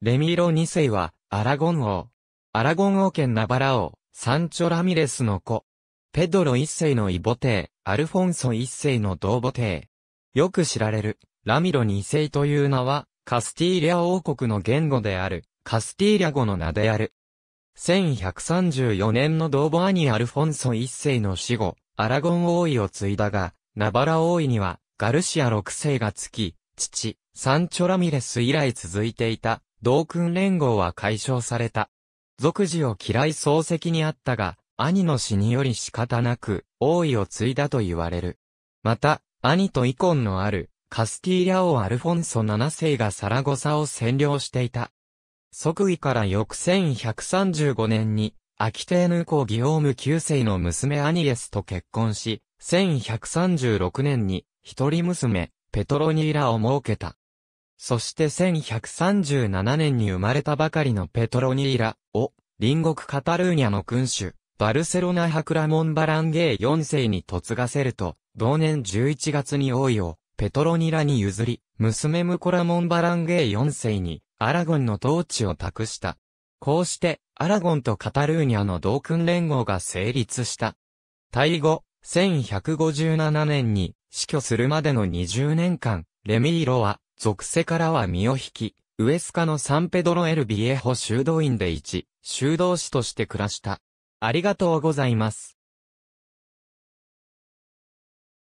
レミーロ2世は、アラゴン王。アラゴン王権ナバラ王、サンチョ・ラミレスの子。ペドロ1世の異母帝、アルフォンソ1世の同母帝。よく知られる、ラミロ2世という名は、カスティーリア王国の言語である、カスティーリャ語の名である。1134年の同母兄アルフォンソ1世の死後、アラゴン王位を継いだが、ナバラ王位には、ガルシア6世がつき、父、サンチョラミレス以来続いていた、同訓連合は解消された。俗事を嫌い漱石にあったが、兄の死により仕方なく、王位を継いだと言われる。また、兄と遺恨のある、カスティーリャ王アルフォンソ7世がサラゴサを占領していた。即位から翌1135年に、アキテーヌ公ギオーム9世の娘アニエスと結婚し、1136年に、一人娘、ペトロニーラを設けた。そして1137年に生まれたばかりのペトロニーラを、隣国カタルーニャの君主、バルセロナハクラモンバランゲー4世に嫁がせると、同年11月に王位を、ペトロニラに譲り、娘ムコラモンバランゲー4世に、アラゴンの統治を託した。こうして、アラゴンとカタルーニャの同君連合が成立した。対後、1157年に死去するまでの20年間、レミーロは、属世からは身を引き、ウエスカのサンペドロエルビエホ修道院で一、修道士として暮らした。ありがとうございます。